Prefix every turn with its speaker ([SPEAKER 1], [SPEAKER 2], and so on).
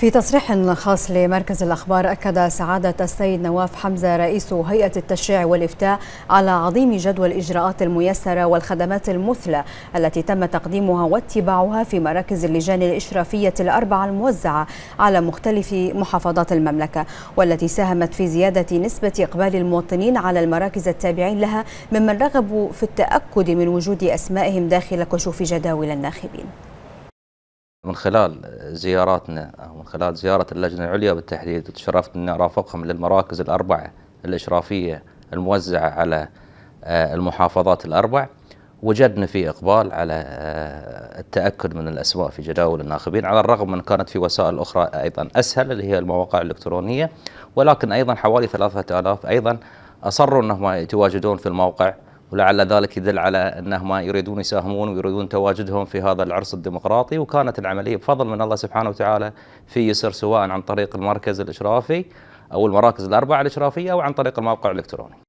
[SPEAKER 1] في تصريح خاص لمركز الأخبار أكد سعادة السيد نواف حمزة رئيس هيئة التشريع والإفتاء على عظيم جدوى الإجراءات الميسرة والخدمات المثلى التي تم تقديمها واتباعها في مراكز اللجان الإشرافية الأربعة الموزعة على مختلف محافظات المملكة والتي ساهمت في زيادة نسبة إقبال المواطنين على المراكز التابعين لها ممن رغبوا في التأكد من وجود أسمائهم داخل كشوف جداول الناخبين
[SPEAKER 2] من خلال زياراتنا أو من خلال زيارة اللجنة العليا بالتحديد تشرفت أن أرافقهم للمراكز الأربعة الإشرافية الموزعة على آه، المحافظات الأربع وجدنا في إقبال على آه، التأكد من الأسماء في جداول الناخبين على الرغم من كانت في وسائل أخرى أيضا أسهل اللي هي المواقع الإلكترونية ولكن أيضا حوالي 3000 أيضا أصروا أنهم يتواجدون في الموقع ولعل ذلك يدل على انهم يريدون يساهمون ويريدون تواجدهم في هذا العرس الديمقراطي وكانت العمليه بفضل من الله سبحانه وتعالى في يسر سواء عن طريق المركز الاشرافي او المراكز الاربعه الاشرافيه او عن طريق الموقع الالكتروني.